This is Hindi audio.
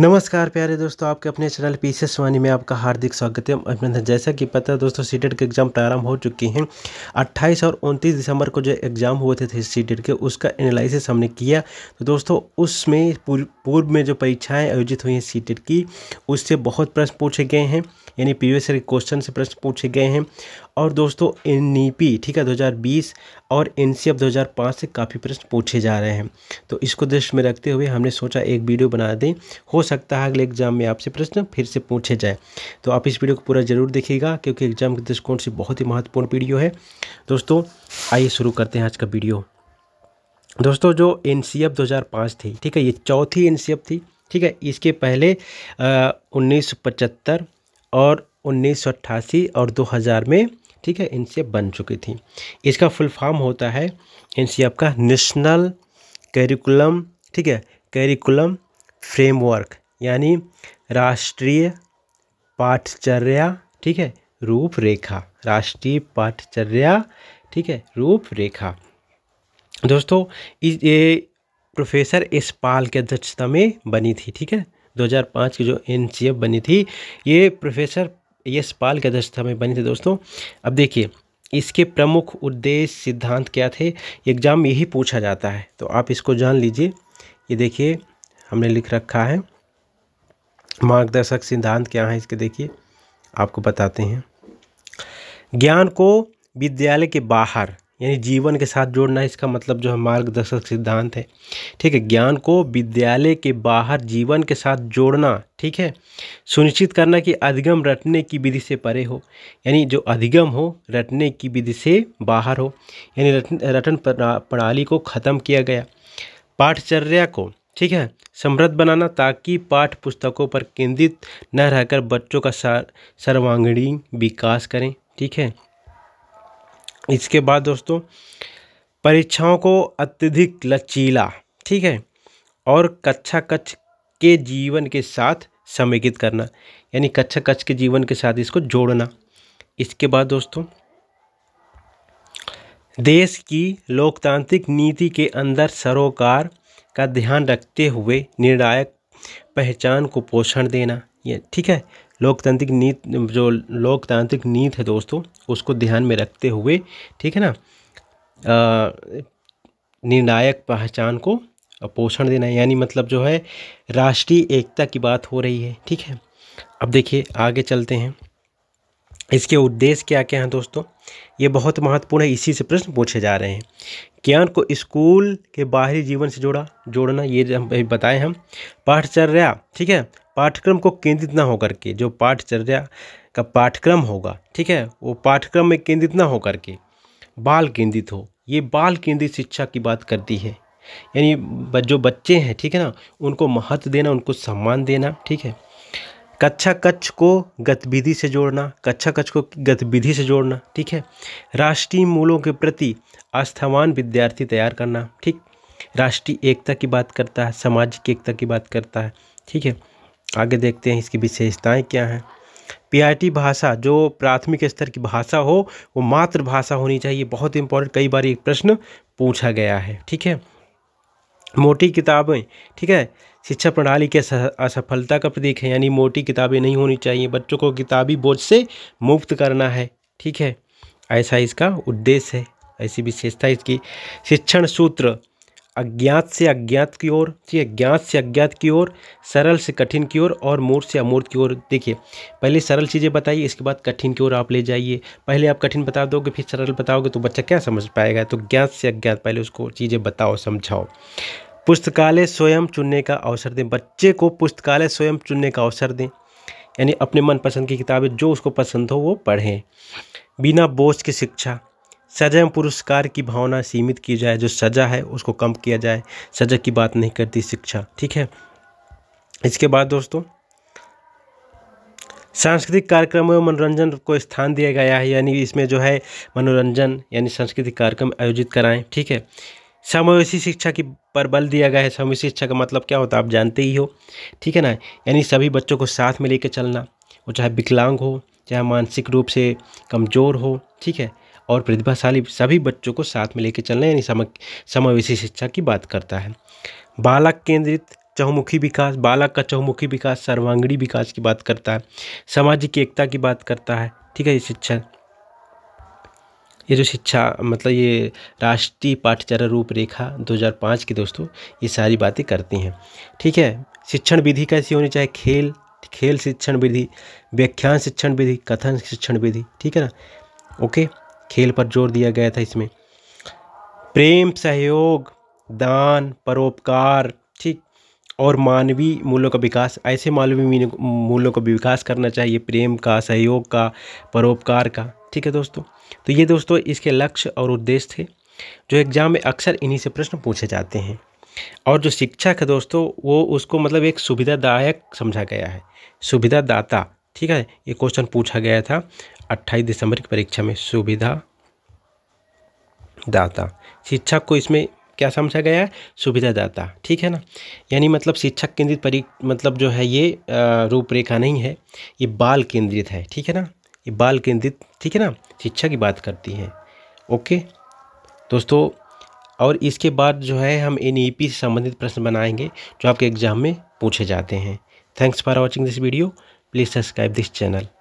नमस्कार प्यारे दोस्तों आपके अपने चैनल पी सी वाणी में आपका हार्दिक स्वागत है अभिनंदन जैसा कि पता है दोस्तों सी e के एग्ज़ाम प्रारंभ हो चुके हैं 28 और 29 दिसंबर को जो एग्ज़ाम हुए थे, थे सीटेट e के उसका एनालिसिस हमने किया तो दोस्तों उसमें पूर्व में जो परीक्षाएं आयोजित हुई हैं सी e की उससे बहुत प्रश्न पूछे गए हैं यानी पी के क्वेश्चन से प्रश्न पूछे गए हैं और दोस्तों एन ठीक है 2020 और एन सी से काफ़ी प्रश्न पूछे जा रहे हैं तो इसको दृष्टि में रखते हुए हमने सोचा एक वीडियो बना दें हो सकता है अगले एग्जाम में आपसे प्रश्न फिर से पूछे जाए तो आप इस वीडियो को पूरा जरूर देखिएगा क्योंकि एग्जाम के दृष्टिकोण से बहुत ही महत्वपूर्ण वीडियो है दोस्तों आइए शुरू करते हैं आज का वीडियो दोस्तों जो एन सी एफ दो हज़ार पाँच थी ठीक है ये चौथी एन सी एफ थी ठीक है इसके पहले उन्नीस सौ पचहत्तर और उन्नीस सौ अट्ठासी और दो हज़ार में ठीक है एन सी एफ बन चुकी थी इसका फुल फॉर्म होता है एन सी एफ का नेशनल कैरिकुलम ठीक है कैरिकुलम फ्रेमवर्क यानी राष्ट्रीय पाठचर्या ठीक है रूपरेखा राष्ट्रीय पाठचर्या ठीक है रूपरेखा दोस्तों ये प्रोफेसर पाल के अध्यक्षता में बनी थी ठीक है 2005 की जो एन बनी थी ये प्रोफेसर एस पाल की अध्यक्षता में बनी थी दोस्तों अब देखिए इसके प्रमुख उद्देश्य सिद्धांत क्या थे एग्जाम यही पूछा जाता है तो आप इसको जान लीजिए ये देखिए हमने लिख रखा है मार्गदर्शक सिद्धांत क्या है इसके देखिए आपको बताते हैं ज्ञान को विद्यालय के बाहर यानी जीवन के साथ जोड़ना इसका मतलब जो है मार्गदर्शक सिद्धांत है ठीक है ज्ञान को विद्यालय के बाहर जीवन के साथ जोड़ना ठीक है सुनिश्चित करना कि अधिगम रटने की विधि से परे हो यानी जो अधिगम हो रटने की विधि से बाहर हो यानी रटन रटन प्रणाली को ख़त्म किया गया पाठचर्या को ठीक है समृद्ध बनाना ताकि पाठ पुस्तकों पर केंद्रित न रहकर बच्चों का सर्वांगीण विकास करें ठीक है इसके बाद दोस्तों परीक्षाओं को अत्यधिक लचीला ठीक है और कक्षा कक्ष के जीवन के साथ समेकित करना यानी कक्षा कक्ष के जीवन के साथ इसको जोड़ना इसके बाद दोस्तों देश की लोकतांत्रिक नीति के अंदर सरोकार का ध्यान रखते हुए निर्णायक पहचान को पोषण देना ये ठीक है लोकतांत्रिक नीत जो लोकतांत्रिक नीत है दोस्तों उसको ध्यान में रखते हुए ठीक है ना निर्णायक पहचान को पोषण देना यानी मतलब जो है राष्ट्रीय एकता की बात हो रही है ठीक है अब देखिए आगे चलते हैं इसके उद्देश्य क्या क्या हैं दोस्तों ये बहुत महत्वपूर्ण है इसी से प्रश्न पूछे जा रहे हैं ज्ञान को स्कूल के बाहरी जीवन से जोड़ा जोड़ना ये हम बताएं हम पाठचर्या ठीक है पाठ्यक्रम को केंद्रित ना होकर के जो पाठचर्या का पाठ्यक्रम होगा ठीक है वो पाठ्यक्रम में केंद्रित ना होकर के बाल केंद्रित हो ये बाल केंद्रित शिक्षा की बात करती है यानी जो बच्चे हैं ठीक है ना उनको महत्व देना उनको सम्मान देना ठीक है कच्छा कच्छ को गतिविधि से जोड़ना कच्छा कच्छ को गतिविधि से जोड़ना ठीक है राष्ट्रीय मूलों के प्रति आस्थावान विद्यार्थी तैयार करना ठीक राष्ट्रीय एकता की बात करता है सामाजिक एकता की बात करता है ठीक है आगे देखते हैं इसकी विशेषताएं क्या हैं पीआईटी भाषा जो प्राथमिक स्तर की भाषा हो वो मातृभाषा होनी चाहिए बहुत इंपॉर्टेंट कई बार एक प्रश्न पूछा गया है ठीक है मोटी किताबें ठीक है शिक्षा प्रणाली के असफलता का प्रतीक है यानी मोटी किताबें नहीं होनी चाहिए बच्चों को किताबी बोझ से मुक्त करना है ठीक है ऐसा इसका उद्देश्य है ऐसी विशेषता इसकी शिक्षण सूत्र अज्ञात से अज्ञात की ओर ठीक है ज्ञात से अज्ञात की ओर सरल से कठिन की ओर और मूर्त से अमूर्त की ओर देखिए पहले सरल चीज़ें बताइए इसके बाद कठिन की ओर आप ले जाइए पहले आप कठिन बता दोगे फिर सरल बताओगे तो बच्चा क्या समझ पाएगा तो ज्ञात से अज्ञात पहले उसको चीज़ें बताओ समझाओ पुस्तकालय स्वयं चुनने का अवसर दें बच्चे को पुस्तकालय स्वयं चुनने का अवसर दें यानी अपने मनपसंद की किताबें जो उसको पसंद हो वो पढ़ें बिना बोझ की शिक्षा सजा एवं पुरस्कार की भावना सीमित की जाए जो सजा है उसको कम किया जाए सजा की बात नहीं करती शिक्षा ठीक है इसके बाद दोस्तों सांस्कृतिक कार्यक्रमों एवं मनोरंजन को स्थान दिया गया है यानी इसमें जो है मनोरंजन यानी सांस्कृतिक कार्यक्रम आयोजित कराएं ठीक है समावेशी शिक्षा की पर बल दिया गया है समावेशी शिक्षा का मतलब क्या होता है आप जानते ही हो ठीक है ना यानी सभी बच्चों को साथ में लेकर चलना वो चाहे विकलांग हो चाहे मानसिक रूप से कमज़ोर हो ठीक है और प्रतिभाशाली सभी बच्चों को साथ में लेकर चलना यानी सम समावेशी शिक्षा की बात करता है बालक केंद्रित चहुमुखी विकास बालक का चहुमुखी विकास सर्वांगीण विकास की बात करता है सामाजिक एकता की बात करता है ठीक है ये शिक्षा ये जो शिक्षा मतलब ये राष्ट्रीय पाठ्यचर्या रूपरेखा 2005 की दोस्तों ये सारी बातें करती हैं ठीक है शिक्षण विधि कैसी होनी चाहिए खेल खेल शिक्षण विधि व्याख्यान शिक्षण विधि कथन शिक्षण विधि ठीक है ना ओके खेल पर जोर दिया गया था इसमें प्रेम सहयोग दान परोपकार ठीक और मानवीय मूल्यों का विकास ऐसे मानवीय मूल्यों का विकास करना चाहिए प्रेम का सहयोग का परोपकार का ठीक है दोस्तों तो ये दोस्तों इसके लक्ष्य और उद्देश्य थे जो एग्ज़ाम में अक्सर इन्हीं से प्रश्न पूछे जाते हैं और जो शिक्षक है दोस्तों वो उसको मतलब एक सुविधादायक समझा गया है सुविधादाता ठीक है ये क्वेश्चन पूछा गया था अट्ठाईस दिसंबर की परीक्षा में सुविधा दाता शिक्षक को इसमें क्या समझा गया है सुविधादाता ठीक है ना यानी मतलब शिक्षक केंद्रित परी मतलब जो है ये रूपरेखा नहीं है ये बाल केंद्रित है ठीक है ना ये बाल केंद्रित ठीक है ना शिक्षा की बात करती हैं ओके दोस्तों और इसके बाद जो है हम एन से संबंधित प्रश्न बनाएंगे जो आपके एग्जाम में पूछे जाते हैं thanks for watching this video please subscribe this channel